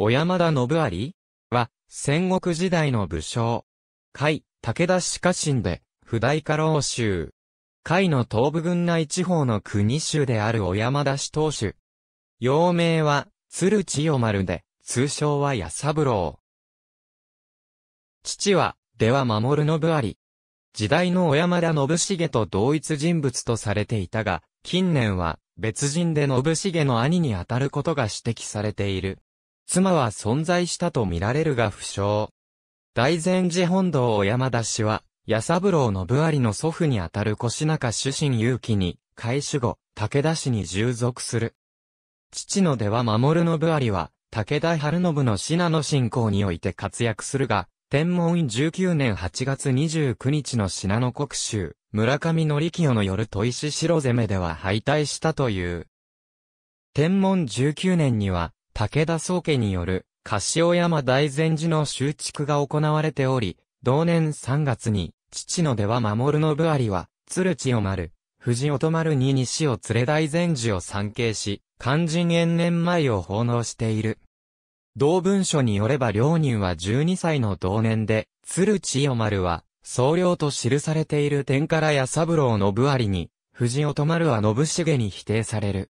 小山田信有は、戦国時代の武将。海、武田氏家臣で、不代家老衆。海の東部軍内地方の国州である小山田氏当主。幼名は、鶴千代丸で、通称は矢三郎。父は、では守信有。時代の小山田信繁と同一人物とされていたが、近年は、別人で信繁の兄にあたることが指摘されている。妻は存在したと見られるが不詳。大善寺本堂小山田氏は、八三郎の部りの祖父にあたる腰中主神勇気に、開守後、武田氏に従属する。父の出は守の部りは、武田春信の信濃信仰において活躍するが、天文院19年8月29日の信濃国州、村上紀清の夜戸石城攻めでは敗退したという。天文19年には、武田宗家による、柏山大禅寺の修築が行われており、同年3月に、父の出は守の部ありは、鶴千代丸、藤音丸に西を連れ大禅寺を参詣し、肝心延年前を奉納している。同文書によれば両人は12歳の同年で、鶴千代丸は、総領と記されている天からや三郎の部ありに、藤音丸は信繁に否定される。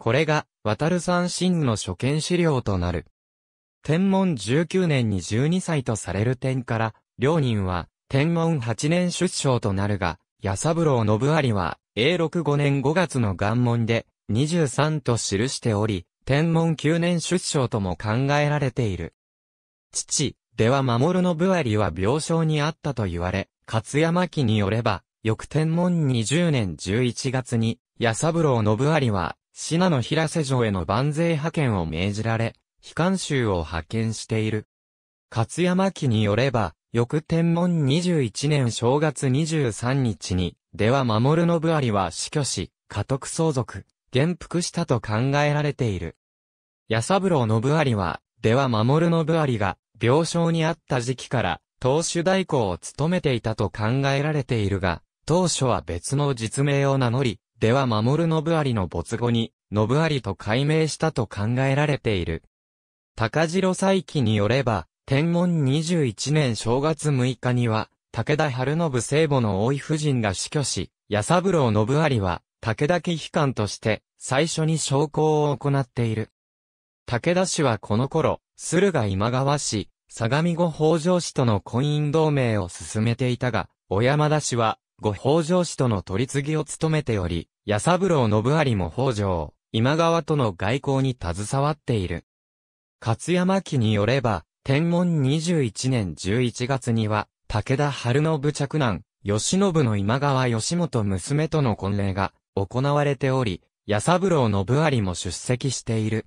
これが、渡る三神の初見資料となる。天文19年に12歳とされる点から、両人は、天文8年出生となるが、八三郎信有は、永禄5年5月の願文で、23と記しており、天文9年出生とも考えられている。父、では守部有は病床にあったと言われ、勝山記によれば、翌天文20年11月に、八三郎信有は、信濃平瀬城への万税派遣を命じられ、悲観衆を派遣している。勝山記によれば、翌天文21年正月23日に、では守信有は死去し、家督相続、元服したと考えられている。八三郎信有は、では守信有が、病床にあった時期から、当主代行を務めていたと考えられているが、当初は別の実名を名乗り、では守る信有の没後に、信有と改名したと考えられている。高城佐記によれば、天文21年正月6日には、武田春信聖母の大井夫人が死去し、八三郎信有は、武田家批官として、最初に昇降を行っている。武田氏はこの頃、駿河今川氏、相模御北条氏との婚姻同盟を進めていたが、小山田氏は、後北条氏との取り次ぎを務めており、八三郎信有も北条、今川との外交に携わっている。勝山記によれば、天文21年11月には、武田春信着難、吉信の今川義元娘との婚礼が行われており、八三郎信有も出席している。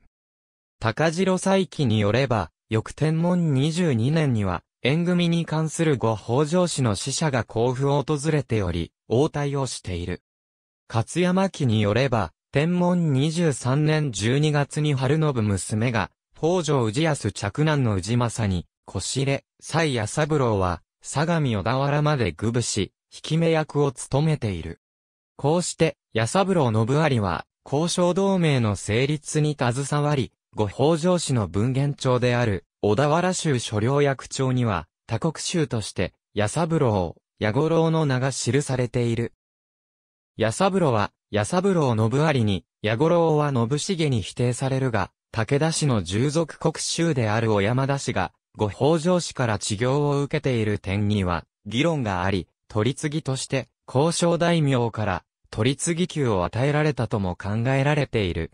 高城再起によれば、翌天文22年には、縁組に関するご北条氏の死者が甲府を訪れており、応対をしている。勝山記によれば、天文23年12月に春信娘が、北条氏康嫡男の氏政に、こしれ、蔡也三郎は、相模小田原までぐぶし、引き目役を務めている。こうして、矢三郎信有は、交渉同盟の成立に携わり、ご北条氏の文言帳である、小田原州所領役長には、他国州として、矢三郎、矢五郎の名が記されている。矢三郎は、矢三郎信有に、矢五郎は信重に否定されるが、武田氏の従属国州である小山田氏が、ご北条氏から治療を受けている点には、議論があり、取り次ぎとして、交渉大名から、取り次ぎ級を与えられたとも考えられている。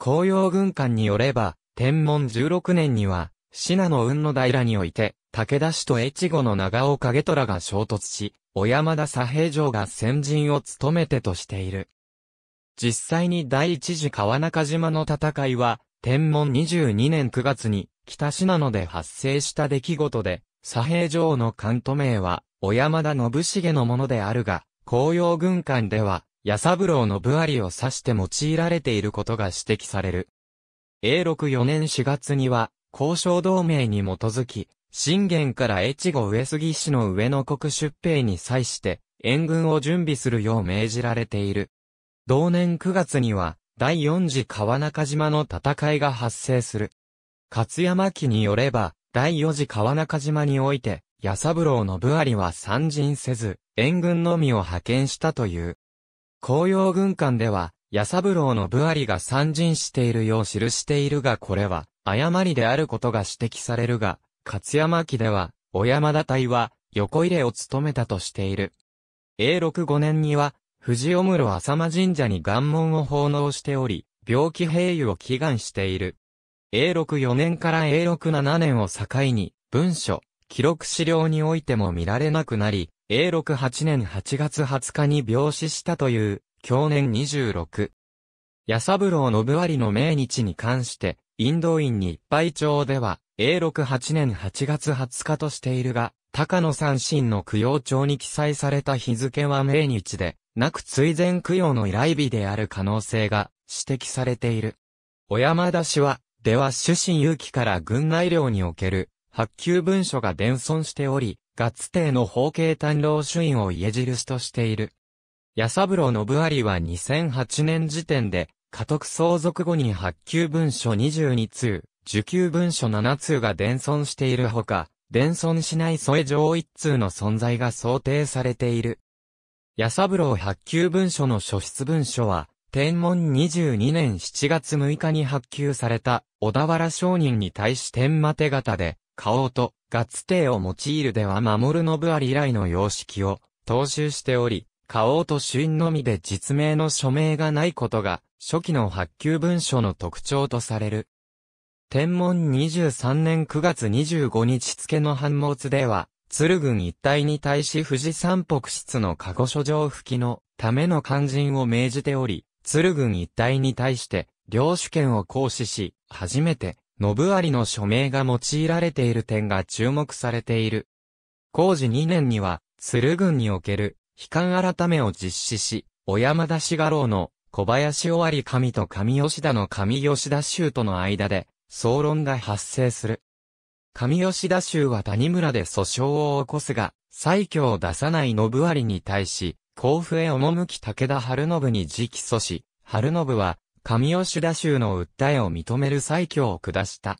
紅葉軍艦によれば、天文16年には、信濃雲の平において、武田氏と越後の長尾景虎が衝突し、小山田左平城が先陣を務めてとしている。実際に第一次川中島の戦いは、天文22年9月に、北信濃で発生した出来事で、左平城の関東名は、小山田信繁のものであるが、紅葉軍艦では、八三郎の部りを指して用いられていることが指摘される。永禄4年4月には、交渉同盟に基づき、信玄から越後上杉氏の上の国出兵に際して、援軍を準備するよう命じられている。同年9月には、第4次川中島の戦いが発生する。勝山記によれば、第4次川中島において、矢三郎の部りは参陣せず、援軍のみを派遣したという。紅葉軍艦では、矢三郎の部りが参陣しているよう記しているがこれは、誤りであることが指摘されるが、勝山記では、小山田隊は、横入れを務めたとしている。永禄5年には、藤尾室浅間神社に願門を奉納しており、病気平癒を祈願している。永禄4年から永禄7年を境に、文書、記録資料においても見られなくなり、永禄8年8月20日に病死したという、去年26。八三郎信割の命日に関して、インド院日配町では、A68 年8月20日としているが、高野三神の供養帳に記載された日付は命日で、なく追善供養の依頼日である可能性が指摘されている。小山田氏は、では主神有機から軍内領における発給文書が伝存しており、ガッツ帝の法系丹老主院を家印としている。八三郎信有は2008年時点で、家督相続後に発給文書22通、受給文書7通が伝存しているほか、伝存しない添上1通の存在が想定されている。矢三郎発給文書の書出文書は、天文22年7月6日に発給された小田原商人に対し天魔手形で、顔と、ガツ帝を用いるでは守る信有以来の様式を踏襲しており、顔と主因のみで実名の署名がないことが初期の発給文書の特徴とされる。天文23年9月25日付の反物では、鶴郡一帯に対し富士山北室の加護書状付きのための肝心を命じており、鶴郡一帯に対して領主権を行使し、初めて信有の署名が用いられている点が注目されている。工事2年には、鶴郡における、悲観改めを実施し、小山田志賀郎の小林尾張神と上吉田の上吉田州との間で、総論が発生する。上吉田州は谷村で訴訟を起こすが、最強を出さない信割に対し、甲府へ赴き武田春信に直訴し、春信は、上吉田州の訴えを認める最強を下した。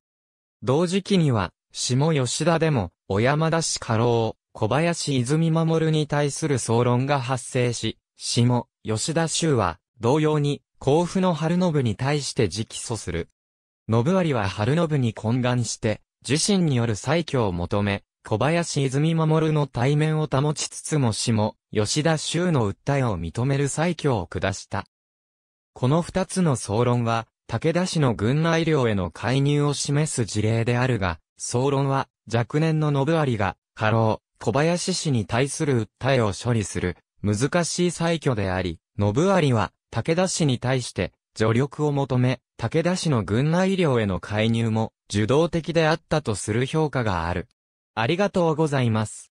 同時期には、下吉田でも、小山田氏家老、小林泉守に対する総論が発生し、下吉田州は、同様に、甲府の春信に対して直訴する。信有は春信に懇願して、自身による再挙を求め、小林泉守の対面を保ちつつもしも、吉田衆の訴えを認める再挙を下した。この二つの総論は、武田氏の軍内領への介入を示す事例であるが、総論は、若年の信有が、過労、小林氏に対する訴えを処理する、難しい再挙であり、信有は、武田氏に対して助力を求め、武田氏の軍内医療への介入も受動的であったとする評価がある。ありがとうございます。